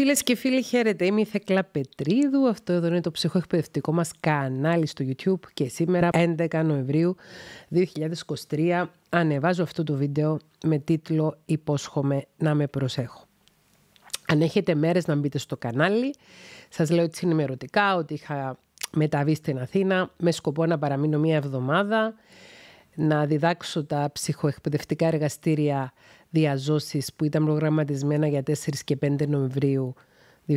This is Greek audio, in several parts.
Φίλες και φίλοι, χαίρετε. Είμαι η Θεκλά Πετρίδου. Αυτό εδώ είναι το ψυχοεκπαιδευτικό μας κανάλι στο YouTube και σήμερα, 11 Νοεμβρίου 2023, ανεβάζω αυτό το βίντεο με τίτλο Υπόσχομαι να με προσέχω. Αν έχετε μέρες να μπείτε στο κανάλι, σας λέω έτσι ενημερωτικά ότι είχα μεταβεί στην Αθήνα με σκοπό να παραμείνω μία εβδομάδα, να διδάξω τα ψυχοεκπαιδευτικά εργαστήρια που ήταν προγραμματισμένα για 4 και 5 Νοεμβρίου 2023.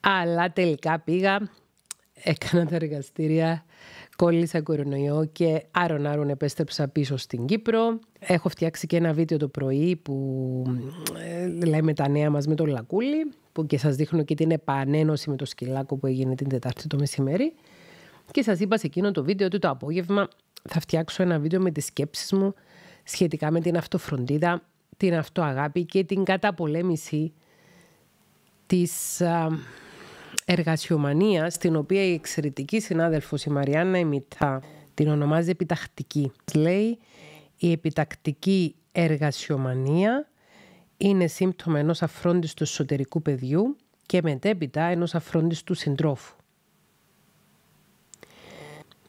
Αλλά τελικά πήγα, έκανα τα εργαστήρια, κόλλησα κορονοϊό και άρον άρον επέστρεψα πίσω στην Κύπρο. Έχω φτιάξει και ένα βίντεο το πρωί που ε, λέμε τα νέα μας με τον Λακούλη που και σας δείχνω και την επανένωση με το σκυλάκο που έγινε την Τετάρτη το μεσημέρι. Και σας είπα σε εκείνο το βίντεο ότι το απόγευμα θα φτιάξω ένα βίντεο με τις σκέψεις μου σχετικά με την αυτοφροντίδα, την αυτοαγάπη και την καταπολέμηση της εργασιομανίας, την οποία η εξαιρετική συνάδελφος η Μαριάννα Εμιτά την ονομάζει επιτακτική. Λέει η επιτακτική εργασιομανία είναι σύμπτωμα ενός αφρόντιστου εσωτερικού παιδιού και μετέπειτα ενός αφρόντιστου συντρόφου.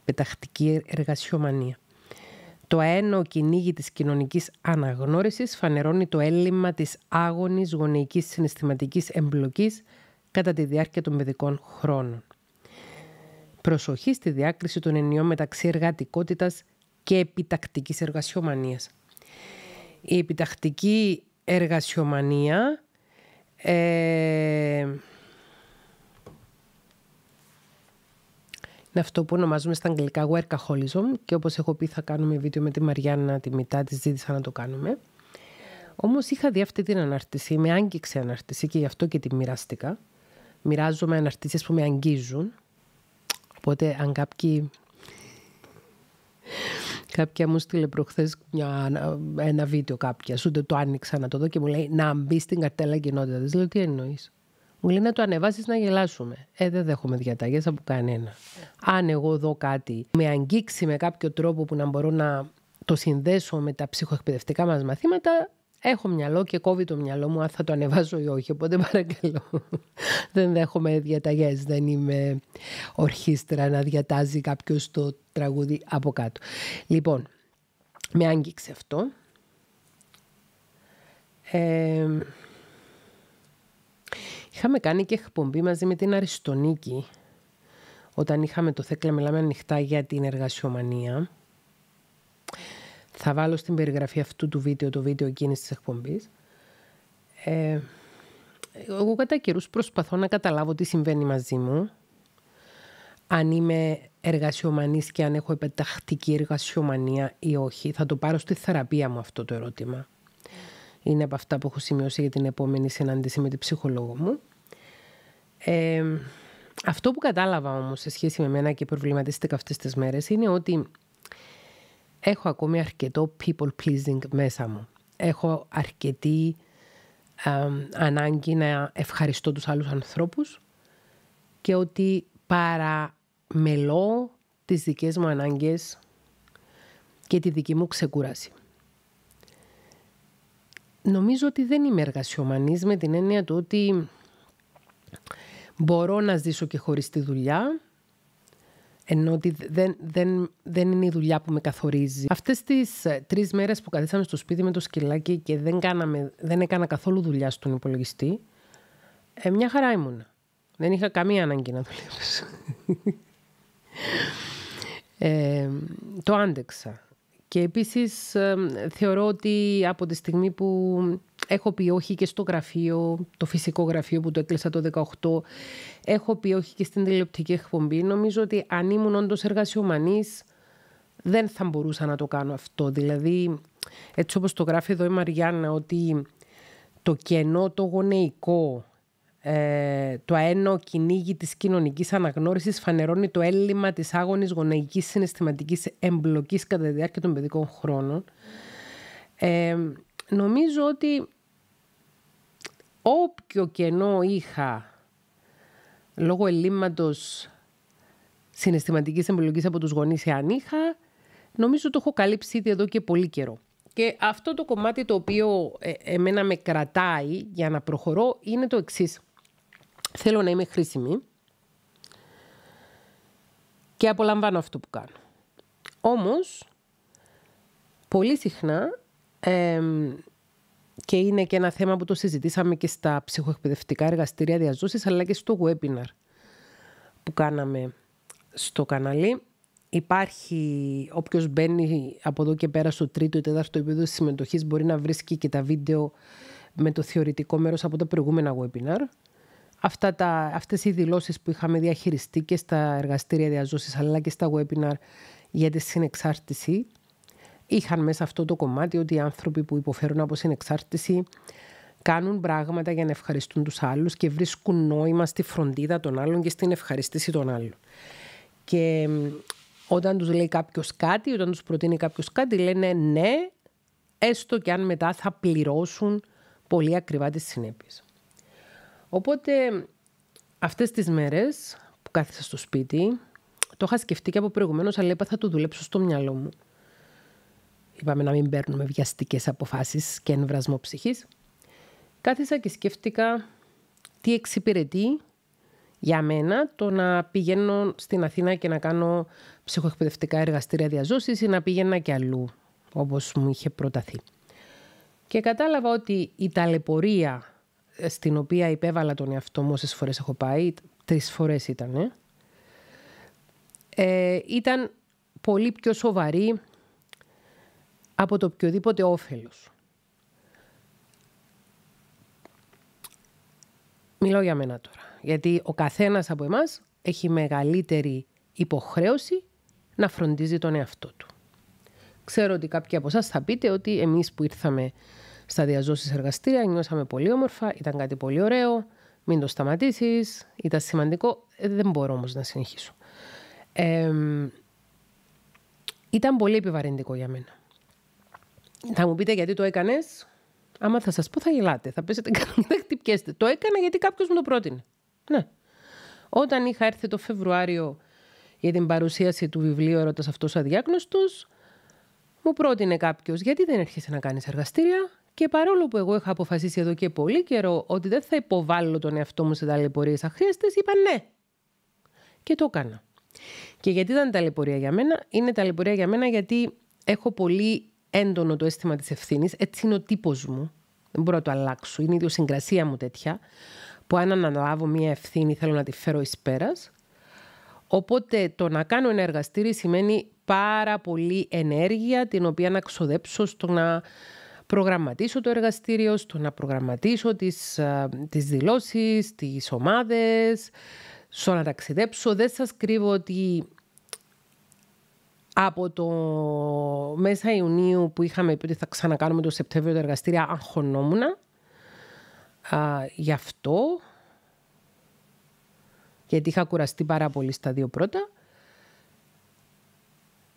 Πεταχτική εργασιομανία. Το ένο κυνήγι της κοινωνικής αναγνώρισης φανερώνει το έλλειμμα της άγονης γονεϊκής συναισθηματικής εμπλοκής κατά τη διάρκεια των παιδικών χρόνων. Προσοχή στη διάκριση των ενιών μεταξύ εργατικότητας και επιτακτικής εργασιομανίας. Η επιτακτική εργασιομανία... Ε, Είναι αυτό που ονομάζουμε στα αγγλικά workaholism και όπως έχω πει θα κάνουμε βίντεο με τη Μαριάννα τη μετά της ζήτησα να το κάνουμε. Όμως είχα δει αυτή την αναρτησή, με άγγιξε αναρτησή και γι' αυτό και τη μοιράστηκα. Μοιράζομαι αναρτήσεις που με αγγίζουν. Οπότε αν κάποιοι... Κάποια μου στείλε προχθές ένα βίντεο κάποια, ούτε το άνοιξα να το δω και μου λέει να μπει στην καρτέλα κοινότητας. Λέω τι εννοείς. Μου λέει να το ανεβάσεις να γελάσουμε. Ε, δεν δέχομαι διαταγές από κανένα. Αν εγώ δω κάτι, με αγγίξει με κάποιο τρόπο που να μπορώ να το συνδέσω με τα ψυχοεκπαιδευτικά μας μαθήματα, έχω μυαλό και κόβει το μυαλό μου αν θα το ανεβάζω ή όχι. Οπότε παρακαλώ. δεν δέχομαι διαταγές. Δεν είμαι ορχήστρα να διατάζει κάποιος το τραγούδι από κάτω. Λοιπόν, με άγγιξε αυτό. Ε, Είχαμε κάνει και εκπομπή μαζί με την Αριστονίκη όταν είχαμε το Θέκλα Μιλάμε Ανοιχτά για την εργασιομανία. Θα βάλω στην περιγραφή αυτού του βίντεο το βίντεο εκείνης της εκπομπής. Ε, εγώ κατά καιρούς προσπαθώ να καταλάβω τι συμβαίνει μαζί μου. Αν είμαι εργασιομανής και αν έχω επεταχτική εργασιομανία ή όχι. Θα το πάρω στη θεραπεία μου αυτό το ερώτημα είναι από αυτά που έχω σημειώσει για την επόμενη συνάντηση με την ψυχολόγο μου. αυτό που κατάλαβα όμως σε σχέση με μένα και προβληματίστηκα αυτές τις μέρες είναι ότι έχω ακόμη αρκετό people pleasing μέσα μου. Έχω αρκετή ανάγκη να ευχαριστώ τους άλλους ανθρώπους και ότι παραμελώ τις δικές μου ανάγκες και τη δική μου ξεκούραση νομίζω ότι δεν είμαι εργασιομανής με την έννοια του ότι μπορώ να ζήσω και χωρίς τη δουλειά, ενώ ότι δεν, δεν, δεν είναι η δουλειά που με καθορίζει. Αυτές τις ε, τρεις μέρες που καθίσαμε στο σπίτι με το σκυλάκι και δεν, κάναμε, δεν έκανα καθόλου δουλειά στον υπολογιστή, ε, μια χαρά ήμουν. Δεν είχα καμία ανάγκη να δουλεύω. ε, το άντεξα. Και επίσης θεωρώ ότι από τη στιγμή που έχω πει όχι και στο γραφείο, το φυσικό γραφείο που το έκλεισα το 18, έχω πει όχι και στην τηλεοπτική εκπομπή, νομίζω ότι αν ήμουν όντως εργασιομανής δεν θα μπορούσα να το κάνω αυτό. Δηλαδή, έτσι όπως το γράφει εδώ η Μαριάννα, ότι το κενό το γονεϊκό ε, το αένο κυνήγι της κοινωνικής αναγνώρισης φανερώνει το έλλειμμα της άγονης γονεϊκής συναισθηματικής εμπλοκής κατά τη διάρκεια των παιδικών χρόνων. Ε, νομίζω ότι όποιο κενό είχα λόγω ελλείμματος συναισθηματικής εμπλοκής από τους γονείς αν είχα, νομίζω το έχω καλύψει ήδη εδώ και πολύ καιρό. Και αυτό το κομμάτι το οποίο ε, εμένα με κρατάει για να προχωρώ είναι το εξής. Θέλω να είμαι χρήσιμη και απολαμβάνω αυτό που κάνω. Όμως, πολύ συχνά, και είναι και ένα θέμα που το συζητήσαμε και στα ψυχοεκπαιδευτικά εργαστήρια διαζώσης, αλλά και στο webinar που κάναμε στο καναλί. Υπάρχει, όποιος μπαίνει από εδώ και πέρα στο τρίτο ή τέταρτο επίπεδο συμμετοχής, μπορεί να βρίσκει και τα βίντεο με το θεωρητικό μέρος από τα προηγούμενα webinar αυτά τα, αυτές οι δηλώσεις που είχαμε διαχειριστεί και στα εργαστήρια διαζώσης αλλά και στα webinar για τη συνεξάρτηση είχαν μέσα αυτό το κομμάτι ότι οι άνθρωποι που υποφέρουν από συνεξάρτηση κάνουν πράγματα για να ευχαριστούν τους άλλους και βρίσκουν νόημα στη φροντίδα των άλλων και στην ευχαριστήση των άλλων. Και όταν τους λέει κάποιος κάτι, όταν τους προτείνει κάποιος κάτι, λένε ναι, έστω και αν μετά θα πληρώσουν πολύ ακριβά τις συνέπειες. Οπότε αυτές τις μέρες που κάθισα στο σπίτι, το είχα σκεφτεί και από προηγουμένως, αλλά είπα θα το δουλέψω στο μυαλό μου. Είπαμε να μην παίρνουμε βιαστικές αποφάσεις και εμβρασμό ψυχής. Κάθισα και σκέφτηκα τι εξυπηρετεί για μένα το να πηγαίνω στην Αθήνα και να κάνω ψυχοεκπαιδευτικά εργαστήρια διαζώσης ή να πηγαίνα και αλλού, όπως μου είχε προταθεί. Και κατάλαβα ότι η να πηγαινω και αλλου οπως μου ειχε προταθει και καταλαβα οτι η ταλαιπωρια στην οποία υπέβαλα τον εαυτό μου όσες φορές έχω πάει, τρεις φορές ήταν, ε. ήταν πολύ πιο σοβαρή από το οποιοδήποτε όφελος. Μιλάω για μένα τώρα, γιατί ο καθένας από εμάς έχει μεγαλύτερη υποχρέωση να φροντίζει τον εαυτό του. Ξέρω ότι κάποιοι από εσάς θα πείτε ότι εμείς που ήρθαμε στα διαζώσεις εργαστήρια. Νιώσαμε πολύ όμορφα, ήταν κάτι πολύ ωραίο. Μην το σταματήσεις, ήταν σημαντικό. Ε, δεν μπορώ όμως να συνεχίσω. Ε, ήταν πολύ επιβαρυντικό για μένα. Θα μου πείτε γιατί το έκανες. Άμα θα σας πω, θα γελάτε. Θα πέσετε κάτω και χτυπιέστε. Το έκανα γιατί κάποιος μου το πρότεινε. Ναι. Όταν είχα έρθει το Φεβρουάριο για την παρουσίαση του βιβλίου Ερώτα Αυτός Αδιάγνωστος, μου πρότεινε κάποιος γιατί δεν έρχεσαι να κάνεις εργαστήρια. Και παρόλο που εγώ είχα αποφασίσει εδώ και πολύ καιρό ότι δεν θα υποβάλω τον εαυτό μου σε ταλαιπωρίες αχρίαστες, είπα ναι. Και το έκανα. Και γιατί ήταν ταλαιπωρία για μένα, είναι ταλαιπωρία για μένα γιατί έχω πολύ έντονο το αίσθημα της ευθύνης. Έτσι είναι ο τύπος μου. Δεν μπορώ να το αλλάξω. Είναι η ιδιοσυγκρασία μου τέτοια. Που αν αναλάβω μία ευθύνη, θέλω να τη φέρω εις πέρας. Οπότε το να κάνω ένα εργαστήρι σημαίνει πάρα πολύ ενέργεια την οποία να ξοδέψω στο να προγραμματίσω το εργαστήριο, στο να προγραμματίσω τις, ε, τις δηλώσεις, τις ομάδες, στο να ταξιδέψω. Δεν σας κρύβω ότι από το μέσα Ιουνίου που είχαμε πει ότι θα ξανακάνουμε το Σεπτέμβριο το εργαστήρια αγχωνόμουνα. γι' αυτό, γιατί είχα κουραστεί πάρα πολύ στα δύο πρώτα,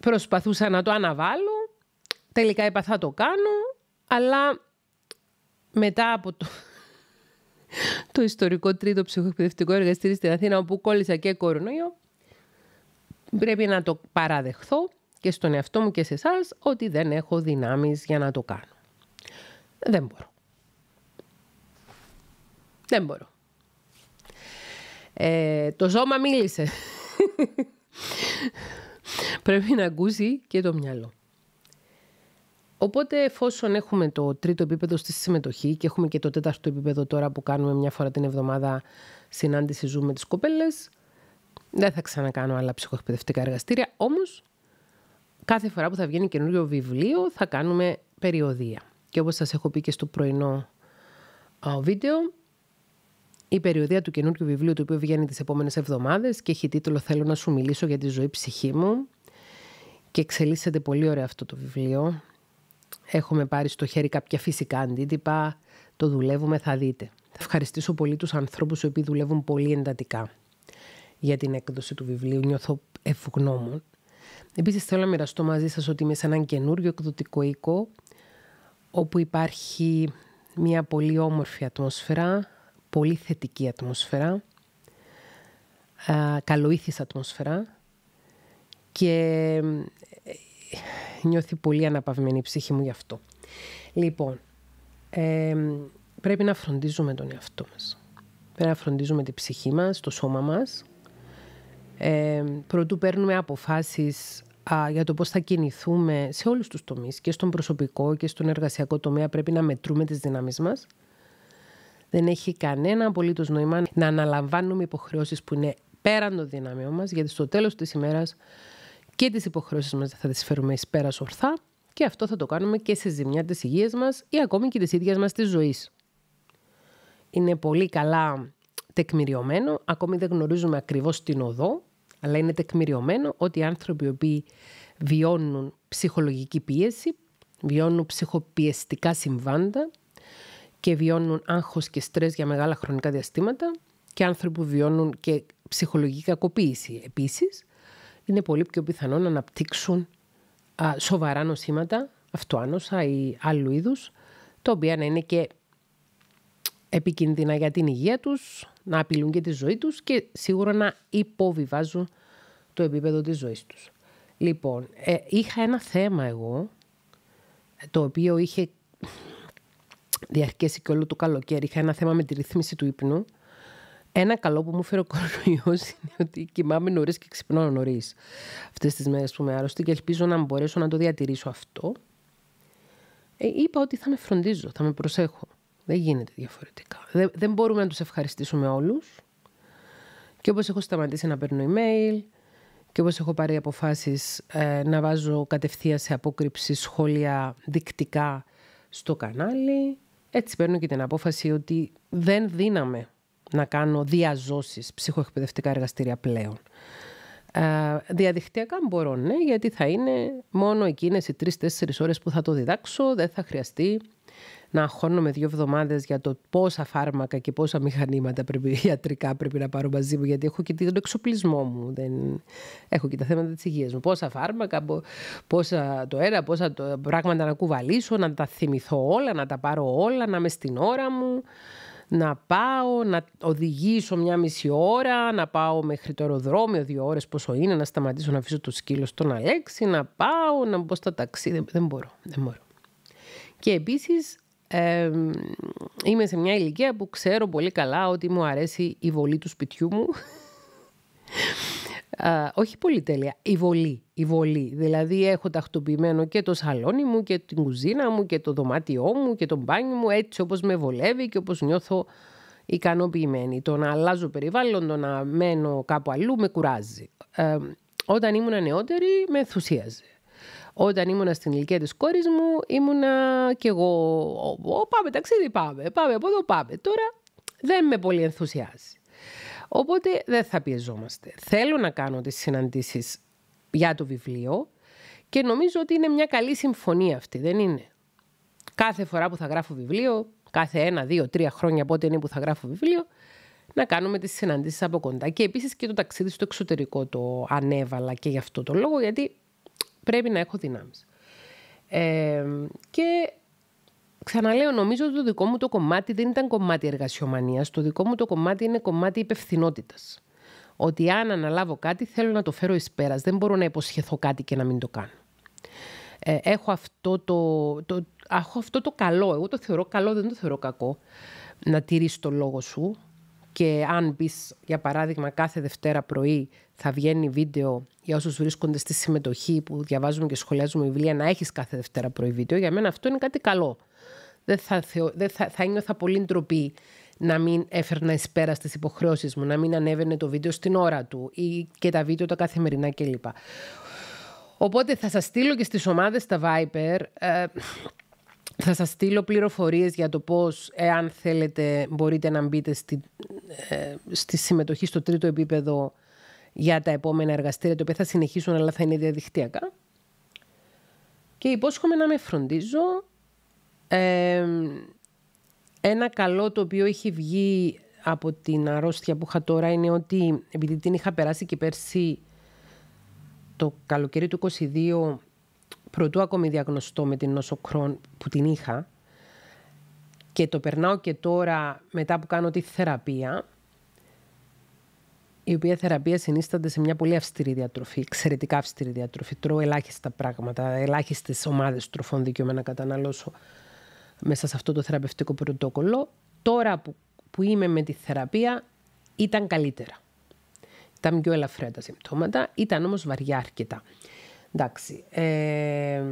προσπαθούσα να το αναβάλω, τελικά είπα θα το κάνω, αλλά μετά από το, ιστορικό τρίτο ψυχοεκπαιδευτικό εργαστήριο στην Αθήνα, όπου κόλλησα και κορονοϊό, πρέπει να το παραδεχθώ και στον εαυτό μου και σε εσάς ότι δεν έχω δυνάμεις για να το κάνω. Δεν μπορώ. Δεν μπορώ. Ε, το ζώμα μίλησε. πρέπει να ακούσει και το μυαλό. Οπότε, εφόσον έχουμε το τρίτο επίπεδο στη συμμετοχή και έχουμε και το τέταρτο επίπεδο τώρα που κάνουμε μια φορά την εβδομάδα συνάντηση Zoom με τις κοπέλες, δεν θα ξανακάνω άλλα ψυχοεκπαιδευτικά εργαστήρια, όμως κάθε φορά που θα βγαίνει καινούριο βιβλίο θα κάνουμε περιοδία. Και όπως σας έχω πει και στο πρωινό βίντεο, η περιοδία του καινούριου βιβλίου, το οποίο βγαίνει τις επόμενες εβδομάδες και έχει τίτλο «Θέλω να σου μιλήσω για τη ζωή ψυχή μου» και εξελίσσεται πολύ ωραία αυτό το βιβλίο. Έχουμε πάρει στο χέρι κάποια φυσικά αντίτυπα, το δουλεύουμε, θα δείτε. Θα ευχαριστήσω πολύ τους ανθρώπους οι οποίοι δουλεύουν πολύ εντατικά για την έκδοση του βιβλίου. Νιώθω ευγνώμων. Επίσης θέλω να μοιραστώ μαζί σας ότι είμαι σε έναν καινούριο εκδοτικό οίκο όπου υπάρχει μια πολύ όμορφη ατμόσφαιρα, πολύ θετική ατμόσφαιρα, καλοήθης ατμόσφαιρα και νιώθει πολύ αναπαυμένη η ψυχή μου γι' αυτό. Λοιπόν, πρέπει να φροντίζουμε τον εαυτό μας. Πρέπει να φροντίζουμε την ψυχή μας, το σώμα μας. προτού παίρνουμε αποφάσεις α, για το πώς θα κινηθούμε σε όλους τους τομείς, και στον προσωπικό και στον εργασιακό τομέα πρέπει να μετρούμε τις δυνάμεις μας. Δεν έχει κανένα απολύτως νόημα να αναλαμβάνουμε υποχρεώσεις που είναι πέραν των δυνάμεών μας γιατί στο τέλος της ημέρας και τις υποχρεώσεις μας θα τις φέρουμε εις πέρας ορθά και αυτό θα το κάνουμε και σε ζημιά της υγείας μας ή ακόμη και της ίδιας μας της ζωής. Είναι πολύ καλά τεκμηριωμένο, ακόμη δεν γνωρίζουμε ακριβώς την οδό, αλλά είναι τεκμηριωμένο ότι οι άνθρωποι οι οποίοι βιώνουν ψυχολογική πίεση, βιώνουν ψυχοπιεστικά συμβάντα και βιώνουν άγχος και στρες για μεγάλα χρονικά διαστήματα και άνθρωποι που βιώνουν και ψυχολογική κακοποίηση επίσης, είναι πολύ πιο πιθανό να αναπτύξουν α, σοβαρά νοσήματα, αυτοάνοσα ή άλλου είδους, τα οποία να είναι και επικίνδυνα για την υγεία τους, να απειλούν και τη ζωή τους και σίγουρα να υποβιβάζουν το επίπεδο της ζωής τους. Λοιπόν, ε, είχα ένα θέμα εγώ, το οποίο είχε διαρκέσει και όλο το καλοκαίρι. Είχα ένα θέμα με τη ρυθμίση του ύπνου, ένα καλό που μου φέρει ο κορονοϊός είναι ότι κοιμάμαι νωρίς και ξυπνώ νωρίς αυτές τις μέρες που είμαι άρρωστη και ελπίζω να μπορέσω να το διατηρήσω αυτό. Ε, είπα ότι θα με φροντίζω, θα με προσέχω. Δεν γίνεται διαφορετικά. Δεν, δεν μπορούμε να τους ευχαριστήσουμε όλους. Και όπως έχω σταματήσει να παίρνω email, και όπως έχω πάρει αποφάσεις ε, να βάζω κατευθείαν σε απόκρυψη σχόλια δεικτικά στο κανάλι, έτσι παίρνω και την απόφαση ότι δεν δίναμε να κάνω διαζώσεις ψυχοεκπαιδευτικά εργαστήρια πλέον. Ε, διαδικτυακά μπορώ, ναι, γιατί θα είναι μόνο εκείνες οι τρεις-τέσσερις ώρες που θα το διδάξω. Δεν θα χρειαστεί να αγχώνομαι δύο εβδομάδες για το πόσα φάρμακα και πόσα μηχανήματα πρέπει, ιατρικά πρέπει να πάρω μαζί μου, γιατί έχω και τον εξοπλισμό μου. Δεν... Έχω και τα θέματα της Υγείας μου. Πόσα φάρμακα, πόσα το ένα, πόσα το... πράγματα να κουβαλήσω, να τα θυμηθώ όλα, να τα πάρω όλα, να είμαι στην ώρα μου να πάω, να οδηγήσω μια μισή ώρα, να πάω μέχρι το αεροδρόμιο δύο ώρες πόσο είναι, να σταματήσω να αφήσω το σκύλο στον Αλέξη, να πάω, να μπω στα ταξί. Δεν, μπορώ, δεν μπορώ. Και επίσης είμαι σε μια ηλικία που ξέρω πολύ καλά ότι μου αρέσει η βολή του σπιτιού μου. Α, όχι τέλεια η βολή. Η βολή. Δηλαδή έχω τακτοποιημένο και το σαλόνι μου και την κουζίνα μου και το δωμάτιό μου και το μπάνι μου έτσι όπως με βολεύει και όπως νιώθω ικανοποιημένη. Το να αλλάζω περιβάλλον, το να μένω κάπου αλλού με κουράζει. Ε, όταν ήμουν νεότερη με ενθουσίαζε. Όταν ήμουνα στην ηλικία της κόρης μου, ήμουνα κι εγώ, πάμε ταξίδι, πάμε, πάμε από εδώ, πάμε. Τώρα δεν με πολύ ενθουσιάζει. Οπότε δεν θα πιεζόμαστε. Θέλω να κάνω τις συναντήσεις για το βιβλίο και νομίζω ότι είναι μια καλή συμφωνία αυτή, δεν είναι. Κάθε φορά που θα γράφω βιβλίο, κάθε ένα, δύο, τρία χρόνια από ό,τι είναι που θα γράφω βιβλίο, να κάνουμε τις συναντήσεις από κοντά. Και επίσης και το ταξίδι στο εξωτερικό το ανέβαλα και γι' αυτό το λόγο, γιατί πρέπει να έχω δυνάμεις. Ε, και ξαναλέω, νομίζω ότι το δικό μου το κομμάτι δεν ήταν κομμάτι εργασιομανίας. Το δικό μου το κομμάτι είναι κομμάτι υπευθυνότητας. Ότι αν αναλάβω κάτι, θέλω να το φέρω εις πέρας. Δεν μπορώ να υποσχεθώ κάτι και να μην το κάνω. Ε, έχω, αυτό το, το, έχω αυτό το καλό. Εγώ το θεωρώ καλό, δεν το θεωρώ κακό. Να τηρείς το λόγο σου. Και αν πεις, για παράδειγμα, κάθε Δευτέρα πρωί θα βγαίνει βίντεο για όσους βρίσκονται στη συμμετοχή που διαβάζουμε και σχολιάζουμε βιβλία, να έχεις κάθε Δευτέρα πρωί βίντεο. Για μένα αυτό είναι κάτι καλό δεν θα, θεω, θα, θα ένιωθα πολύ ντροπή να μην έφερνα εις πέρα στις υποχρεώσεις μου, να μην ανέβαινε το βίντεο στην ώρα του ή και τα βίντεο τα καθημερινά κλπ. Οπότε θα σας στείλω και στις ομάδες τα Viper, ε, θα σας στείλω πληροφορίες για το πώς, εάν θέλετε, μπορείτε να μπείτε στη, ε, στη συμμετοχή στο τρίτο επίπεδο για τα επόμενα εργαστήρια, τα οποία θα συνεχίσουν αλλά θα είναι διαδικτυακά. Και υπόσχομαι να με φροντίζω ένα καλό το οποίο έχει βγει από την αρρώστια που είχα τώρα είναι ότι επειδή την είχα περάσει και πέρσι το καλοκαίρι του 22 πρωτού ακόμη διαγνωστώ με την νόσο που την είχα και το περνάω και τώρα μετά που κάνω τη θεραπεία η οποία θεραπεία συνίσταται σε μια πολύ αυστηρή διατροφή, εξαιρετικά αυστηρή διατροφή. Τρώω ελάχιστα πράγματα, ελάχιστες ομάδες τροφών δικαιωμένα να καταναλώσω μέσα σε αυτό το θεραπευτικό πρωτόκολλο. Τώρα που, που είμαι με τη θεραπεία ήταν καλύτερα. Ήταν πιο ελαφρά τα συμπτώματα, ήταν όμως βαριά αρκετά. Εντάξει, ε,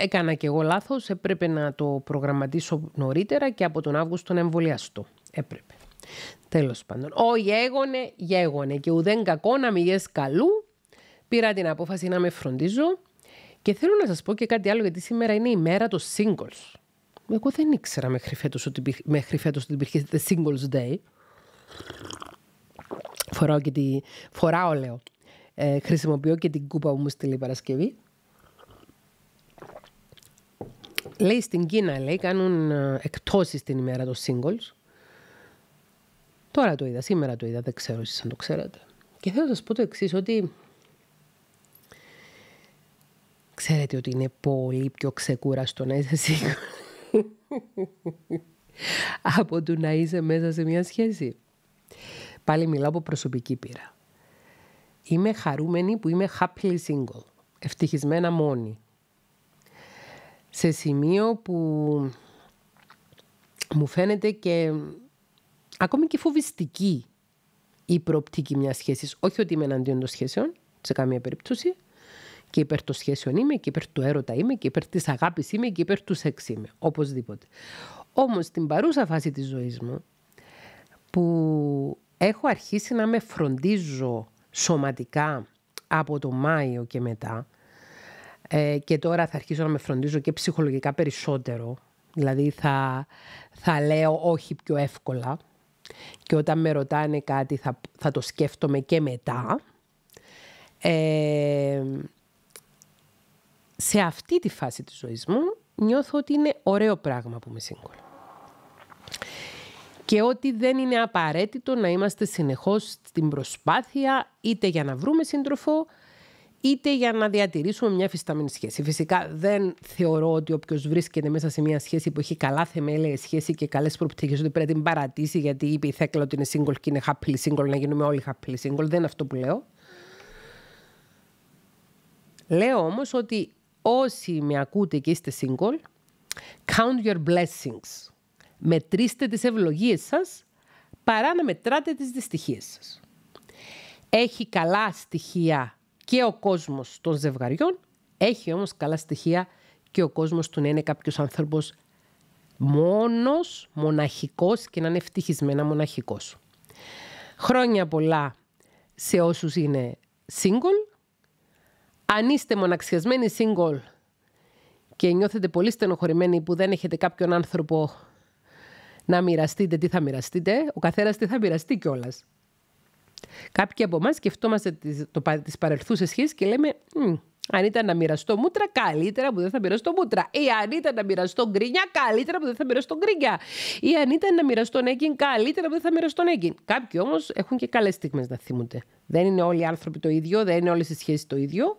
έκανα και εγώ λάθος, έπρεπε να το προγραμματίσω νωρίτερα και από τον Αύγουστο να εμβολιαστώ. Έπρεπε. Τέλος πάντων. Ο γέγονε, γέγονε και ουδέν κακό να μηγες καλού. Πήρα την απόφαση να με φροντίζω. Και θέλω να σας πω και κάτι άλλο γιατί σήμερα είναι η μέρα των singles. Εγώ δεν ήξερα μέχρι φέτος ότι, ότι υπήρχε The Singles Day. Φοράω και τη... λέω. Ε, χρησιμοποιώ και την κούπα που μου στείλει η Παρασκευή. Λέει στην Κίνα, λέει, κάνουν ε, εκτόσεις την ημέρα των singles. Τώρα το είδα, σήμερα το είδα, δεν ξέρω εσείς αν το ξέρετε. Και θέλω να σας πω το εξής, ότι ξέρετε ότι είναι πολύ πιο ξεκούραστο να είσαι single από το να είσαι μέσα σε μια σχέση. Πάλι μιλάω από προσωπική πείρα. Είμαι χαρούμενη που είμαι happily single. Ευτυχισμένα μόνη. Σε σημείο που μου φαίνεται και ακόμη και φοβιστική η προοπτική μιας σχέσης. Όχι ότι είμαι εναντίον των σχέσεων, σε καμία περίπτωση, και υπέρ των σχέσεων είμαι, και υπέρ του έρωτα είμαι, και υπέρ της αγάπης είμαι, και υπέρ του σεξ είμαι. Οπωσδήποτε. Όμως στην παρούσα φάση της ζωής μου, που έχω αρχίσει να με φροντίζω σωματικά από το Μάιο και μετά, ε, και τώρα θα αρχίσω να με φροντίζω και ψυχολογικά περισσότερο, δηλαδή θα, θα λέω όχι πιο εύκολα και όταν με ρωτάνε κάτι θα, θα το σκέφτομαι και μετά. Ε, σε αυτή τη φάση της ζωής μου νιώθω ότι είναι ωραίο πράγμα που είμαι σύγκολη. Και ότι δεν είναι απαραίτητο να είμαστε συνεχώς στην προσπάθεια είτε για να βρούμε σύντροφο, είτε για να διατηρήσουμε μια φυσταμένη σχέση. Φυσικά δεν θεωρώ ότι όποιος βρίσκεται μέσα σε μια σχέση που έχει καλά θεμέλια σχέση και καλές προπτυχές, ότι πρέπει να την παρατήσει γιατί είπε η Θέκλα ότι είναι single και είναι χαπλή single, να γίνουμε όλοι happy single. Δεν αυτό που λέω. Λέω όμως ότι όσοι με ακούτε και είστε single, count your blessings. Μετρήστε τις ευλογίες σας παρά να μετράτε τις δυστυχίες σας. Έχει καλά στοιχεία και ο κόσμος των ζευγαριών, έχει όμως καλά στοιχεία και ο κόσμος του να είναι κάποιος άνθρωπος μόνος, μοναχικός και να είναι ευτυχισμένα μοναχικός. Χρόνια πολλά σε όσους είναι single αν είστε μοναξιασμένοι single και νιώθετε πολύ στενοχωρημένοι που δεν έχετε κάποιον άνθρωπο να μοιραστείτε τι θα μοιραστείτε, ο καθένας τι θα μοιραστεί κιόλας. Κάποιοι από εμάς σκεφτόμαστε τις παρελθούσες σχέσεις και λέμε, αν ήταν να μοιραστώ μούτρα, καλύτερα που δεν θα μοιραστώ μούτρα. Ή αν ήταν να μοιραστώ γκρίνια, καλύτερα που δεν θα μοιραστώ γκρίνια. Ή αν ήταν να μοιραστώ νέγκιν, καλύτερα που δεν θα μοιραστώ νέγκιν. Κάποιοι όμως έχουν και καλές στιγμές να θυμούνται. Δεν είναι όλοι οι άνθρωποι το ίδιο, δεν είναι όλες οι σχέσεις το ίδιο.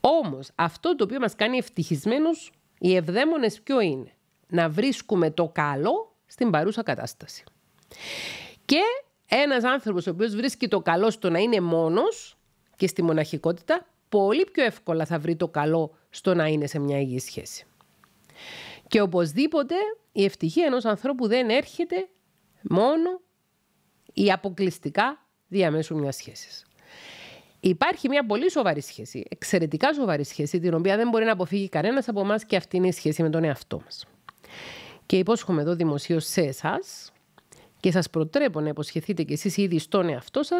Όμως αυτό το οποίο μας κάνει ευτυχισμένους οι ευδαίμονες ποιο είναι. Να βρίσκουμε το καλό στην παρούσα κατάσταση. Και ένας άνθρωπος ο οποίος βρίσκει το καλό στο να είναι μόνος και στη μοναχικότητα, πολύ πιο εύκολα θα βρει το καλό στο να είναι σε μια υγιή σχέση. Και οπωσδήποτε η ευτυχία ενός ανθρώπου δεν έρχεται μόνο ή αποκλειστικά διαμέσου μιας σχέσης. Υπάρχει μια πολύ σοβαρή σχέση, εξαιρετικά σοβαρή σχέση, την οποία δεν μπορεί να αποφύγει κανένας από εμάς και αυτή είναι η σχέση με τον εαυτό μας. Και υπόσχομαι εδώ δημοσίως σε εσάς και σας προτρέπω να υποσχεθείτε κι εσείς ήδη στον εαυτό σας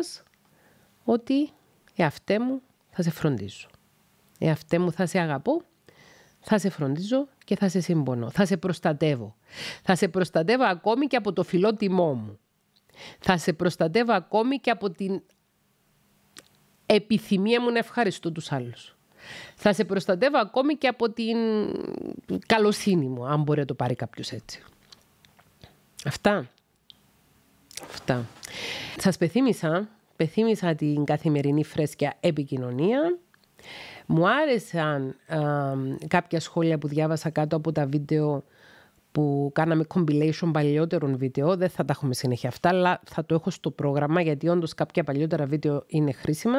ότι εαυτέ μου θα σε φροντίζω. Εαυτέ μου θα σε αγαπώ, θα σε φροντίζω και θα σε συμπονώ. Θα σε προστατεύω. Θα σε προστατεύω ακόμη και από το φιλότιμό μου. Θα σε προστατεύω ακόμη και από την επιθυμία μου να ευχαριστώ τους άλλους. Θα σε προστατεύω ακόμη και από την καλοσύνη μου, αν μπορεί να το πάρει κάποιος έτσι. Αυτά. Αυτά. Σας πεθύμησα, πεθύμησα την καθημερινή φρέσκια επικοινωνία. Μου άρεσαν ε, κάποια σχόλια που διάβασα κάτω από τα βίντεο που κάναμε compilation παλιότερων βίντεο. Δεν θα τα έχουμε συνέχεια αυτά, αλλά θα το έχω στο πρόγραμμα γιατί όντως κάποια παλιότερα βίντεο είναι χρήσιμα.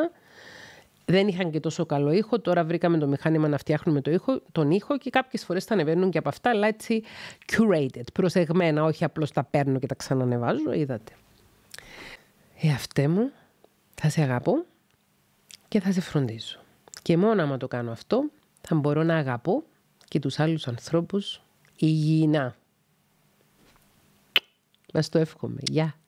Δεν είχαν και τόσο καλό ήχο. Τώρα βρήκαμε το μηχάνημα να φτιάχνουμε το ήχο, τον ήχο και κάποιες φορές θα ανεβαίνουν και από αυτά, αλλά έτσι curated, προσεγμένα, όχι απλώς τα παίρνω και τα ξανανεβάζω. Είδατε. Ε, αυτέ μου, θα σε αγαπώ και θα σε φροντίζω. Και μόνο άμα το κάνω αυτό, θα μπορώ να αγαπώ και τους άλλους ανθρώπους υγιεινά. Μας το εύχομαι. Γεια.